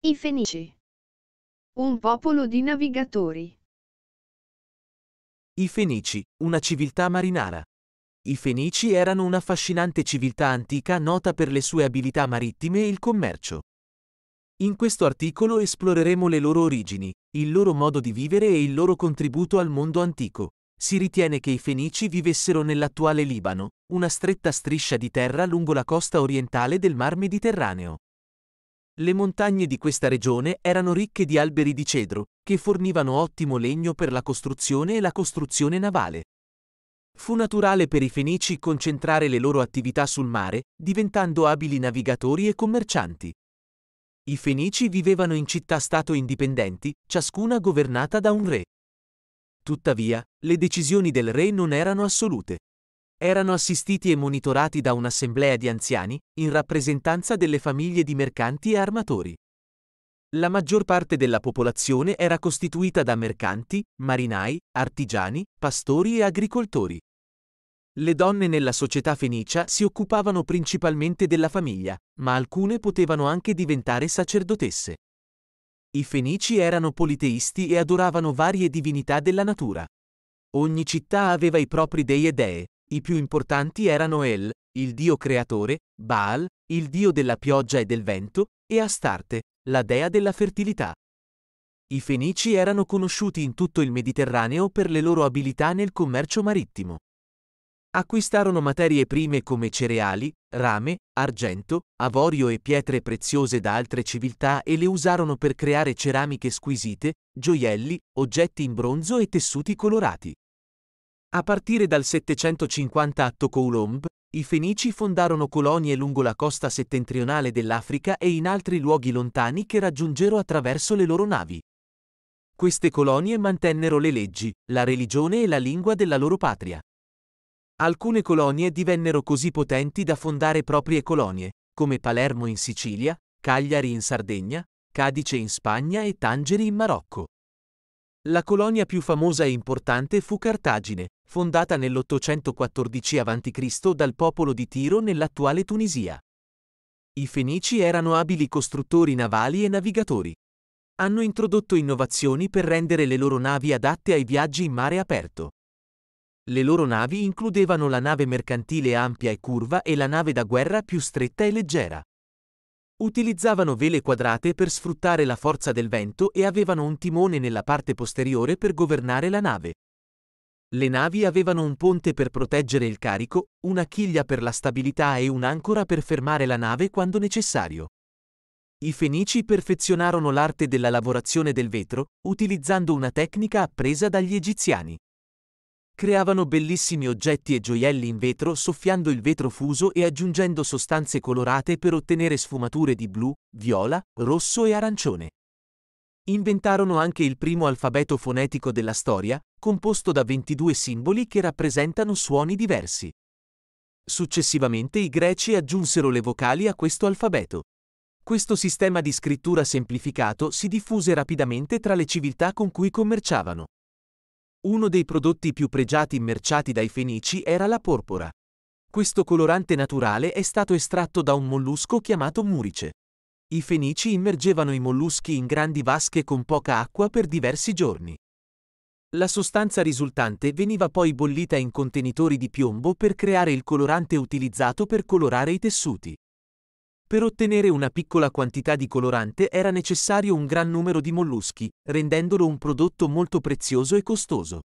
I Fenici. Un popolo di navigatori. I Fenici, una civiltà marinara. I Fenici erano una affascinante civiltà antica nota per le sue abilità marittime e il commercio. In questo articolo esploreremo le loro origini, il loro modo di vivere e il loro contributo al mondo antico. Si ritiene che i Fenici vivessero nell'attuale Libano, una stretta striscia di terra lungo la costa orientale del Mar Mediterraneo. Le montagne di questa regione erano ricche di alberi di cedro, che fornivano ottimo legno per la costruzione e la costruzione navale. Fu naturale per i Fenici concentrare le loro attività sul mare, diventando abili navigatori e commercianti. I Fenici vivevano in città-stato indipendenti, ciascuna governata da un re. Tuttavia, le decisioni del re non erano assolute erano assistiti e monitorati da un'assemblea di anziani, in rappresentanza delle famiglie di mercanti e armatori. La maggior parte della popolazione era costituita da mercanti, marinai, artigiani, pastori e agricoltori. Le donne nella società fenicia si occupavano principalmente della famiglia, ma alcune potevano anche diventare sacerdotesse. I fenici erano politeisti e adoravano varie divinità della natura. Ogni città aveva i propri dei e dee, i più importanti erano El, il dio creatore, Baal, il dio della pioggia e del vento, e Astarte, la dea della fertilità. I Fenici erano conosciuti in tutto il Mediterraneo per le loro abilità nel commercio marittimo. Acquistarono materie prime come cereali, rame, argento, avorio e pietre preziose da altre civiltà e le usarono per creare ceramiche squisite, gioielli, oggetti in bronzo e tessuti colorati. A partire dal 750 a Tocoulomb, i Fenici fondarono colonie lungo la costa settentrionale dell'Africa e in altri luoghi lontani che raggiunsero attraverso le loro navi. Queste colonie mantennero le leggi, la religione e la lingua della loro patria. Alcune colonie divennero così potenti da fondare proprie colonie, come Palermo in Sicilia, Cagliari in Sardegna, Cadice in Spagna e Tangeri in Marocco. La colonia più famosa e importante fu Cartagine, fondata nell'814 a.C. dal popolo di Tiro nell'attuale Tunisia. I Fenici erano abili costruttori navali e navigatori. Hanno introdotto innovazioni per rendere le loro navi adatte ai viaggi in mare aperto. Le loro navi includevano la nave mercantile ampia e curva e la nave da guerra più stretta e leggera. Utilizzavano vele quadrate per sfruttare la forza del vento e avevano un timone nella parte posteriore per governare la nave. Le navi avevano un ponte per proteggere il carico, una chiglia per la stabilità e un'ancora per fermare la nave quando necessario. I Fenici perfezionarono l'arte della lavorazione del vetro, utilizzando una tecnica appresa dagli egiziani. Creavano bellissimi oggetti e gioielli in vetro soffiando il vetro fuso e aggiungendo sostanze colorate per ottenere sfumature di blu, viola, rosso e arancione. Inventarono anche il primo alfabeto fonetico della storia, composto da 22 simboli che rappresentano suoni diversi. Successivamente i greci aggiunsero le vocali a questo alfabeto. Questo sistema di scrittura semplificato si diffuse rapidamente tra le civiltà con cui commerciavano. Uno dei prodotti più pregiati immerciati dai fenici era la porpora. Questo colorante naturale è stato estratto da un mollusco chiamato murice. I fenici immergevano i molluschi in grandi vasche con poca acqua per diversi giorni. La sostanza risultante veniva poi bollita in contenitori di piombo per creare il colorante utilizzato per colorare i tessuti. Per ottenere una piccola quantità di colorante era necessario un gran numero di molluschi, rendendolo un prodotto molto prezioso e costoso.